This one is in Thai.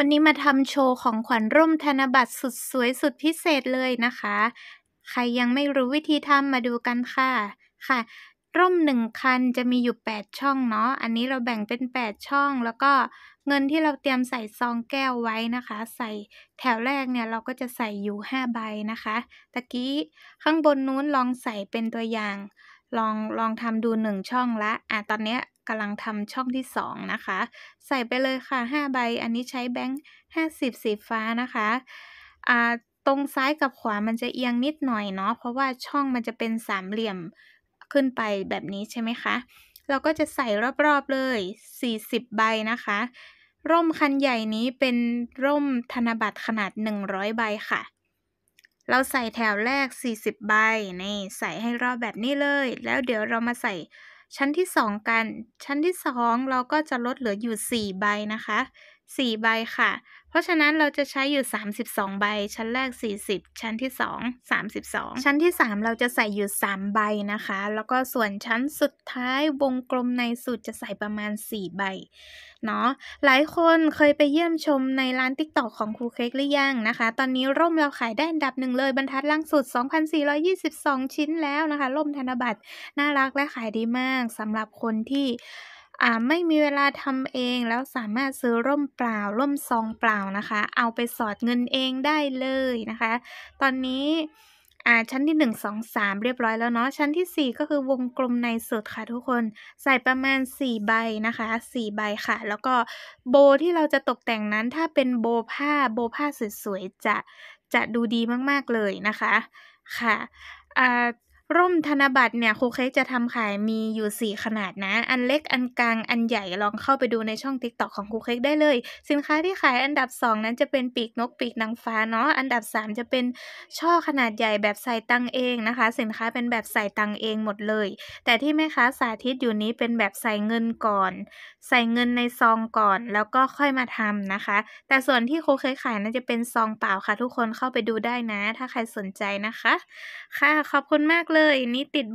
วันนี้มาทำโชว์ของขวัญร่มธนบัตรสุดสวยสุดพิเศษเลยนะคะ ใครยังไม่รู้วิธีทำมาดูกันค่ะ ค่ะ ร่มหนึ่งคันจะมีอยู่แปดช่องเนาะอันนี้เราแบ่งเป็นแปดช่อง แล้วก็เงินที่เราเตรียมใส่ซองแก้วไว้นะคะ ใส่แถวแรกเนี่ยเราก็จะใส่อยู่ห้าใบนะคะ ตะกี้ข้างบนนู้นลองใส่เป็นตัวอย่างลองลองทำดูหนึ่งช่องละอ่ะตอนนี้กำลังทำช่องที่สองนะคะ ใส่ไปเลยค่ะห้าใบ อันนี้ใช้แบงค์ห้าสิบสีฟ้านะคะอ่าตรงซ้ายกับขวามันจะเอียงนิดหน่อยเนาะ เพราะว่าช่องมันจะเป็นสามเหลี่ยมขึ้นไปแบบนี้ใช่ไหมคะ เราก็จะใส่รอบๆเลย 40 ใบนะคะ ร่มคันใหญ่นี้เป็นร่มธนบัตรขนาด 100 ใบค่ะเราใส่แถวแรก 40 ใบนี่ใส่ให้รอบแบบนี้เลย แล้วเดี๋ยวเรามาใส่ชั้นที่2กัน ชั้นที่2เราก็จะลดเหลืออยู่ 4 ใบนะคะ4 ใบค่ะ เพราะฉะนั้นเราจะใช้อยู่ 32 ใบ ชั้นแรก 40 ชั้นที่ 2 32 ชั้นที่ 3 เราจะใส่อยู่ 3 ใบนะคะ แล้วก็ส่วนชั้นสุดท้ายวงกลมในสุดจะใส่ประมาณ 4 ใบ เนาะ หลายคนเคยไปเยี่ยมชมในร้านติ๊กตอกของครูเค้กหรือยังนะคะ ตอนนี้ร่มเราขายได้อันดับหนึ่งเลยบรรทัดล่างสุด 2,422 ชิ้นแล้วนะคะ ร่มธนบัตรน่ารักและขายดีมากสำหรับคนที่ไม่มีเวลาทำเองแล้วสามารถซื้อร่มเปล่า ร่มซองเปล่านะคะ เอาไปสอดเงินเองได้เลยนะคะ ตอนนี้ชั้นที่ 1 2 3 เรียบร้อยแล้วเนาะชั้นที่ 4 ก็คือวงกลมในสุดค่ะทุกคนใส่ประมาณ 4 ใบนะคะ 4 ใบค่ะ แล้วก็โบที่เราจะตกแต่งนั้นถ้าเป็นโบผ้าโบผ้าสวยๆ จะจะดูดีมากๆเลยนะคะค่ะร่มธนบัตรเนี่ยครูเค้กจะทำขายมีอยู่ 4 ขนาดนะ อันเล็กอันกลางอันใหญ่ลองเข้าไปดูในช่อง t i k t o กของครูเค้กได้เลย สินค้าที่ขายอันดับ 2นั้นจะเป็นปีกนกปีกนางฟ้าเนาะอันดับ 3 จะเป็นช่อขนาดใหญ่แบบใส่ตังเองนะคะ สินค้าเป็นแบบใส่ตังเองหมดเลย แต่ที่แม่ค้า สาธิตอยู่นี้เป็นแบบใส่เงินก่อน ใส่เงินในซองก่อน แล้วก็ค่อยมาทำนะคะ แต่ส่วนที่ครูเค้กขายนั้นจะเป็นซองเปล่าค่ะ ทุกคนเข้าไปดูได้นะ ถ้าใครสนใจนะคะ ค่ะขอบคุณมากเลย ini tit